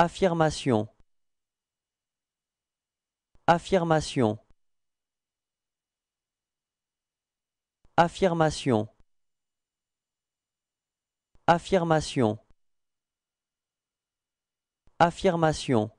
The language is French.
Affirmation Affirmation Affirmation Affirmation Affirmation